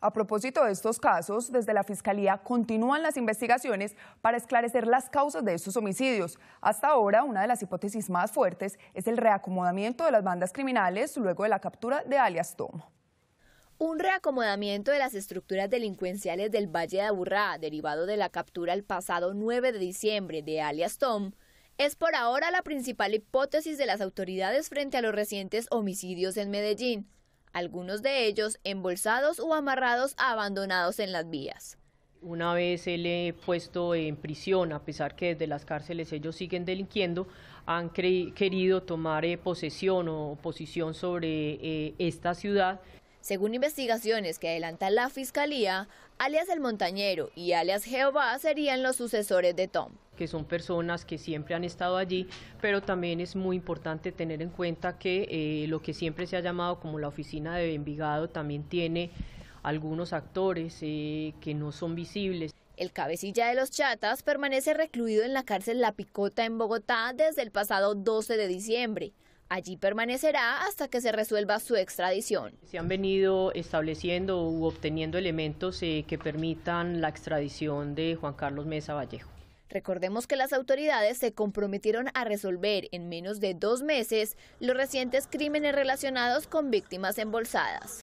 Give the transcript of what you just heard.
A propósito de estos casos, desde la Fiscalía continúan las investigaciones para esclarecer las causas de estos homicidios. Hasta ahora, una de las hipótesis más fuertes es el reacomodamiento de las bandas criminales luego de la captura de alias Tom. Un reacomodamiento de las estructuras delincuenciales del Valle de Aburrá, derivado de la captura el pasado 9 de diciembre de alias Tom, es por ahora la principal hipótesis de las autoridades frente a los recientes homicidios en Medellín algunos de ellos embolsados o amarrados, abandonados en las vías. Una vez él eh, puesto en prisión, a pesar que desde las cárceles ellos siguen delinquiendo, han querido tomar eh, posesión o posición sobre eh, esta ciudad. Según investigaciones que adelanta la Fiscalía, alias el montañero y alias Jehová serían los sucesores de Tom que son personas que siempre han estado allí, pero también es muy importante tener en cuenta que eh, lo que siempre se ha llamado como la oficina de Benvigado también tiene algunos actores eh, que no son visibles. El cabecilla de los chatas permanece recluido en la cárcel La Picota en Bogotá desde el pasado 12 de diciembre. Allí permanecerá hasta que se resuelva su extradición. Se han venido estableciendo u obteniendo elementos eh, que permitan la extradición de Juan Carlos Mesa Vallejo. Recordemos que las autoridades se comprometieron a resolver en menos de dos meses los recientes crímenes relacionados con víctimas embolsadas.